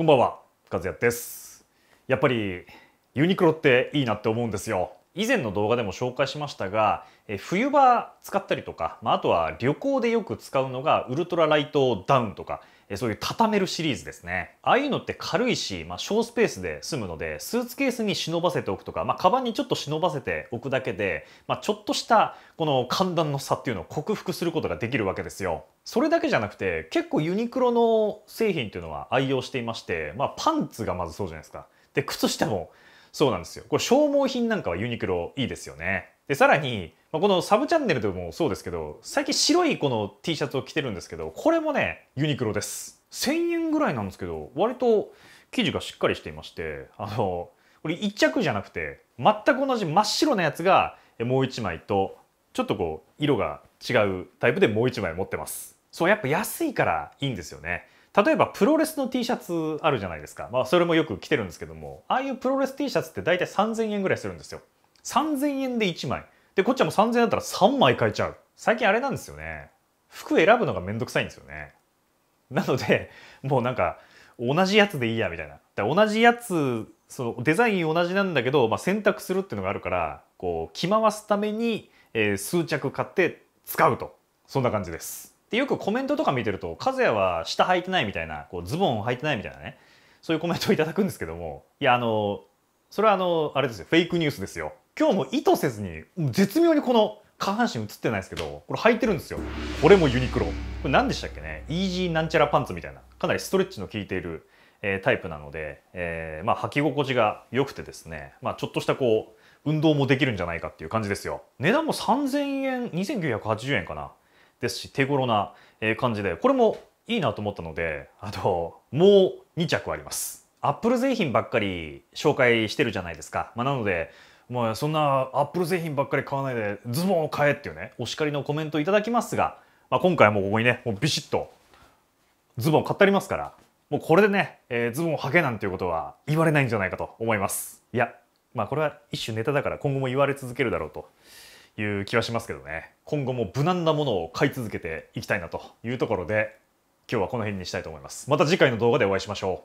こんばんは、かずやです。やっぱりユニクロっていいなって思うんですよ。以前の動画でも紹介しましたが、え冬場使ったりとか、まあ、あとは旅行でよく使うのがウルトラライトダウンとか、そういう畳めるシリーズですね。ああいうのって軽いし、まあ、小スペースで済むので、スーツケースに忍ばせておくとか、まあ、カバンにちょっと忍ばせておくだけで、まあ、ちょっとしたこの寒暖の差っていうのを克服することができるわけですよ。それだけじゃなくて、結構ユニクロの製品っていうのは愛用していまして、まあ、パンツがまずそうじゃないですか。で、靴下もそうなんですよ。これ消耗品なんかはユニクロいいですよね。で、さらに、まあ、このサブチャンネルでもそうですけど最近白いこの T シャツを着てるんですけどこれもねユニクロです1000円ぐらいなんですけど割と生地がしっかりしていましてあのこれ1着じゃなくて全く同じ真っ白なやつがもう1枚とちょっとこう色が違うタイプでもう1枚持ってますそうやっぱ安いからいいんですよね例えばプロレスの T シャツあるじゃないですか、まあ、それもよく着てるんですけどもああいうプロレス T シャツって大体3000円ぐらいするんですよ3000円で1枚で、こっちはもう3000円だったら3枚買えちゃう。最近あれなんですよね。服選ぶのがめんどくさいんですよね。なので、もうなんか、同じやつでいいや、みたいな。同じやつ、そのデザイン同じなんだけど、まあ、選択するっていうのがあるから、こう、着回すために、えー、数着買って使うと。そんな感じです。で、よくコメントとか見てると、和也は下履いてないみたいな、こう、ズボン履いてないみたいなね。そういうコメントをいただくんですけども、いや、あの、それはあの、あれですよ、フェイクニュースですよ。今日も意図せずに、絶妙にこの下半身映ってないですけど、これ履いてるんですよ。これもユニクロ。これ何でしたっけねイージーなんちゃらパンツみたいな。かなりストレッチの効いている、えー、タイプなので、えー、まあ履き心地が良くてですね、まあちょっとしたこう、運動もできるんじゃないかっていう感じですよ。値段も3000円、2980円かな。ですし、手頃な感じで、これもいいなと思ったので、あと、もう2着あります。アップル製品ばっかり紹介してるじゃないですか、まあ、なのでまあそんなアップル製品ばっかり買わないでズボンを買えっていうねお叱りのコメントいただきますが、まあ、今回はもうここにねもうビシッとズボン買ってありますからもうこれでね、えー、ズボンを履けなんていうことは言われないんじゃないかと思いますいやまあこれは一種ネタだから今後も言われ続けるだろうという気はしますけどね今後も無難なものを買い続けていきたいなというところで今日はこの辺にしたいと思いますまた次回の動画でお会いしましょう